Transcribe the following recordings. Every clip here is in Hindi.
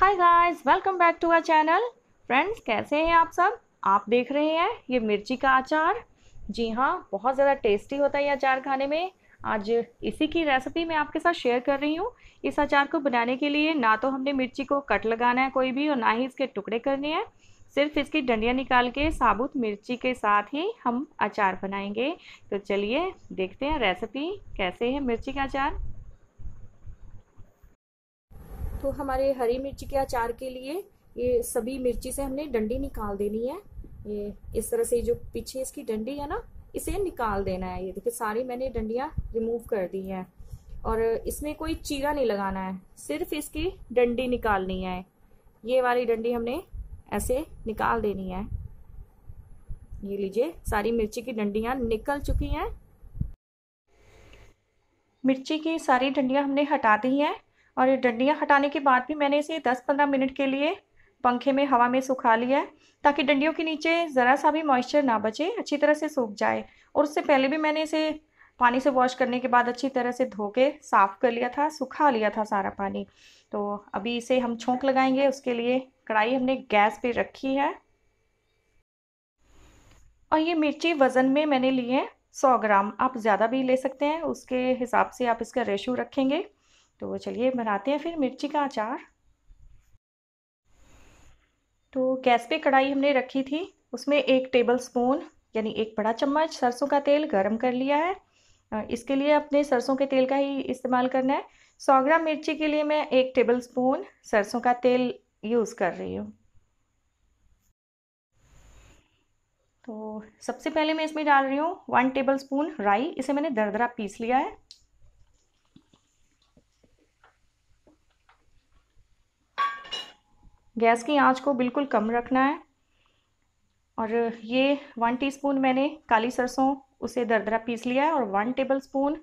hi guys welcome back to our channel friends कैसे हैं आप सब आप देख रहे हैं ये मिर्ची का अचार जी हाँ बहुत ज़्यादा टेस्टी होता है ये अचार खाने में आज इसी की रेसिपी मैं आपके साथ शेयर कर रही हूँ इस अचार को बनाने के लिए ना तो हमने मिर्ची को कट लगाना है कोई भी और ना ही इसके टुकड़े करने हैं सिर्फ इसकी डंडियाँ निकाल के साबुत मिर्ची के साथ ही हम अचार बनाएंगे तो चलिए देखते हैं रेसिपी कैसे है मिर्ची का अचार तो हमारे हरी मिर्च के अचार के लिए ये सभी मिर्ची से हमने डंडी निकाल देनी है ये इस तरह से जो पीछे इसकी डंडी है ना इसे निकाल देना है ये देखिए सारी मैंने डंडियाँ रिमूव कर दी हैं और इसमें कोई चीरा नहीं लगाना है सिर्फ इसकी डंडी निकालनी है ये वाली डंडी हमने ऐसे निकाल देनी है ये लीजिए सारी मिर्ची की डंडियाँ निकल चुकी हैं मिर्ची की सारी डंडियाँ हमने हटा दी हैं और ये डंडियाँ हटाने के बाद भी मैंने इसे 10-15 मिनट के लिए पंखे में हवा में सुखा लिया है ताकि डंडियों के नीचे ज़रा सा भी मॉइस्चर ना बचे अच्छी तरह से सूख जाए और उससे पहले भी मैंने इसे पानी से वॉश करने के बाद अच्छी तरह से धो के साफ़ कर लिया था सुखा लिया था सारा पानी तो अभी इसे हम छोंक लगाएंगे उसके लिए कढ़ाई हमने गैस पे रखी है और ये मिर्ची वज़न में मैंने लिए हैं सौ ग्राम आप ज़्यादा भी ले सकते हैं उसके हिसाब से आप इसका रेशो रखेंगे तो चलिए बनाते हैं फिर मिर्ची का अचार तो गैस पे कढ़ाई हमने रखी थी उसमें एक टेबल स्पून यानी एक बड़ा चम्मच सरसों का तेल गर्म कर लिया है इसके लिए अपने सरसों के तेल का ही इस्तेमाल करना है सौ ग्राम मिर्ची के लिए मैं एक टेबल स्पून सरसों का तेल यूज़ कर रही हूँ तो सबसे पहले मैं इसमें डाल रही हूँ वन टेबल स्पून राई इसे मैंने दरदरा पीस लिया है गैस की आंच को बिल्कुल कम रखना है और ये वन टीस्पून मैंने काली सरसों उसे दरदरा पीस लिया है और वन टेबल स्पून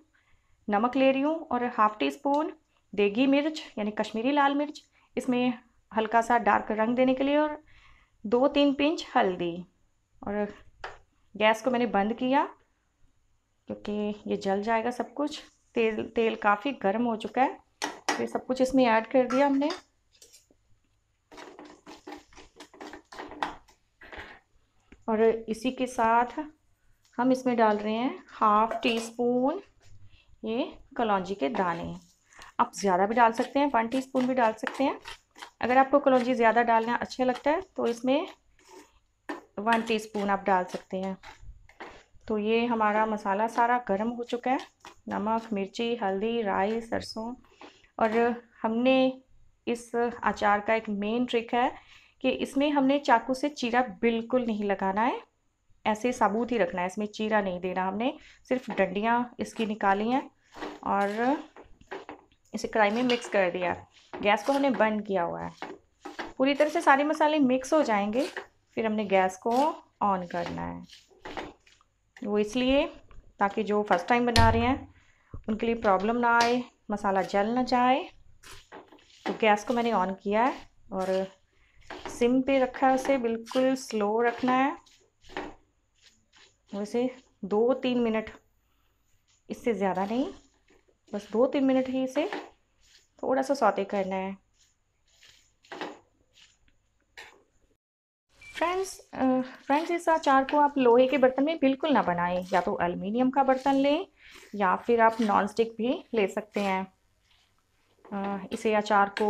नमक ले रही हूँ और हाफ़ टी स्पून देगी मिर्च यानी कश्मीरी लाल मिर्च इसमें हल्का सा डार्क रंग देने के लिए और दो तीन पिंच हल्दी और गैस को मैंने बंद किया क्योंकि ये जल जाएगा सब कुछ तेल तेल काफ़ी गर्म हो चुका है तो सब कुछ इसमें ऐड कर दिया हमने और इसी के साथ हम इसमें डाल रहे हैं हाफ टी स्पून ये कलौजी के दाने आप ज़्यादा भी डाल सकते हैं वन टी स्पून भी डाल सकते हैं अगर आपको कलौजी ज़्यादा डालना अच्छा लगता है तो इसमें वन टी स्पून आप डाल सकते हैं तो ये हमारा मसाला सारा गर्म हो चुका है नमक मिर्ची हल्दी राई सरसों और हमने इस अचार का एक मेन ट्रिक है कि इसमें हमने चाकू से चीरा बिल्कुल नहीं लगाना है ऐसे साबूत ही रखना है इसमें चीरा नहीं देना हमने सिर्फ डंडियाँ इसकी निकाली हैं और इसे कढ़ाई में मिक्स कर दिया गैस को हमने बंद किया हुआ है पूरी तरह से सारे मसाले मिक्स हो जाएंगे फिर हमने गैस को ऑन करना है वो इसलिए ताकि जो फर्स्ट टाइम बना रहे हैं उनके लिए प्रॉब्लम ना आए मसाला जल ना जाए तो गैस को मैंने ऑन किया है और सिम पे रखा है उसे बिल्कुल स्लो रखना है वैसे दो तीन मिनट इससे ज़्यादा नहीं बस दो तीन मिनट ही इसे थोड़ा सा सौते करना है फ्रेंड्स फ्रेंड्स इस अचार को आप लोहे के बर्तन में बिल्कुल ना बनाएं या तो अल्मीनियम का बर्तन लें या फिर आप नॉन स्टिक भी ले सकते हैं इसे अचार को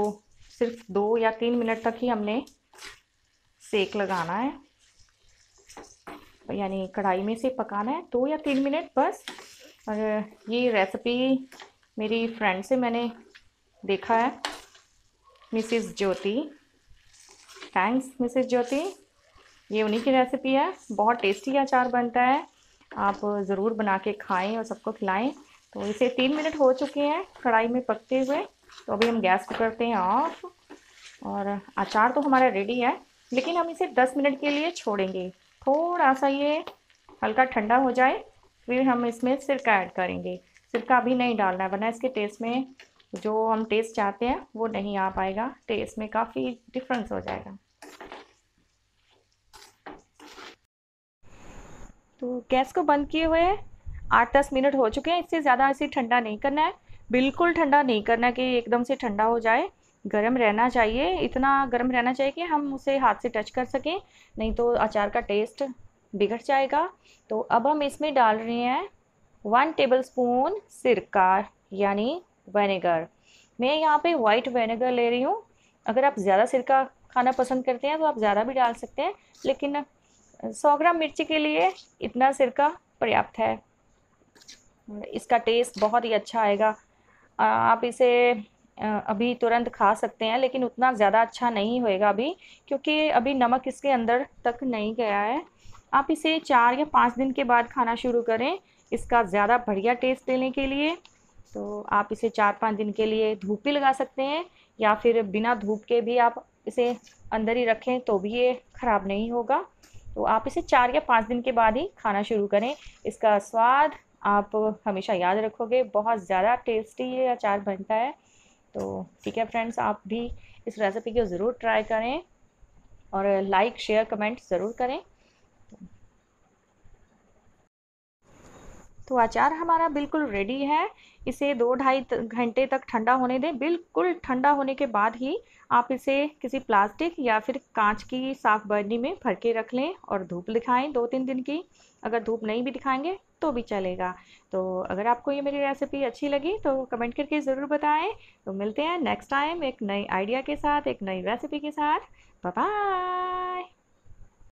सिर्फ दो या तीन मिनट तक ही हमने सेक लगाना है यानी कढ़ाई में से पकाना है दो या तीन मिनट बस और ये रेसिपी मेरी फ्रेंड से मैंने देखा है मिसिस ज्योति थैंक्स मिसिज ज्योति ये उन्हीं की रेसिपी है बहुत टेस्टी अचार बनता है आप ज़रूर बना के खाएं और सबको खिलाएं तो इसे तीन मिनट हो चुके हैं कढ़ाई में पकते हुए तो अभी हम गैस को करते हैं ऑफ और अचार तो हमारा रेडी है लेकिन हम इसे 10 मिनट के लिए छोड़ेंगे थोड़ा सा ये हल्का ठंडा हो जाए फिर हम इसमें सिरका ऐड करेंगे सिरका अभी नहीं डालना है वरना इसके टेस्ट में जो हम टेस्ट चाहते हैं वो नहीं आ पाएगा टेस्ट में काफ़ी डिफरेंस हो जाएगा तो गैस को बंद किए हुए आठ दस मिनट हो चुके हैं इससे ज़्यादा इसे ठंडा नहीं करना है बिल्कुल ठंडा नहीं करना कि एकदम से ठंडा हो जाए गर्म रहना चाहिए इतना गर्म रहना चाहिए कि हम उसे हाथ से टच कर सकें नहीं तो अचार का टेस्ट बिगड़ जाएगा तो अब हम इसमें डाल रहे हैं वन टेबल स्पून सिरका यानी वेनेगर मैं यहाँ पे वाइट वेनेगर ले रही हूँ अगर आप ज़्यादा सिरका खाना पसंद करते हैं तो आप ज़्यादा भी डाल सकते हैं लेकिन सौ ग्राम मिर्ची के लिए इतना सिरका पर्याप्त है इसका टेस्ट बहुत ही अच्छा आएगा आप इसे अभी तुरंत खा सकते हैं लेकिन उतना ज़्यादा अच्छा नहीं होएगा अभी क्योंकि अभी नमक इसके अंदर तक नहीं गया है आप इसे चार या पाँच दिन के बाद खाना शुरू करें इसका ज़्यादा बढ़िया टेस्ट लेने के लिए तो आप इसे चार पाँच दिन के लिए धूप भी लगा सकते हैं या फिर बिना धूप के भी आप इसे अंदर ही रखें तो भी ये ख़राब नहीं होगा तो आप इसे चार या पाँच दिन के बाद ही खाना शुरू करें इसका स्वाद आप हमेशा याद रखोगे बहुत ज़्यादा टेस्टी ये अचार बनता है तो ठीक है फ्रेंड्स आप भी इस रेसिपी को ज़रूर ट्राई करें और लाइक शेयर कमेंट ज़रूर करें तो अचार हमारा बिल्कुल रेडी है इसे दो ढाई घंटे तक ठंडा होने दें बिल्कुल ठंडा होने के बाद ही आप इसे किसी प्लास्टिक या फिर कांच की साफ बर्नी में भर के रख लें और धूप दिखाएं दो तीन दिन की अगर धूप नहीं भी दिखाएंगे तो भी चलेगा तो अगर आपको ये मेरी रेसिपी अच्छी लगी तो कमेंट करके ज़रूर बताएं तो मिलते हैं नेक्स्ट टाइम एक नई आइडिया के साथ एक नई रेसिपी के साथ बाय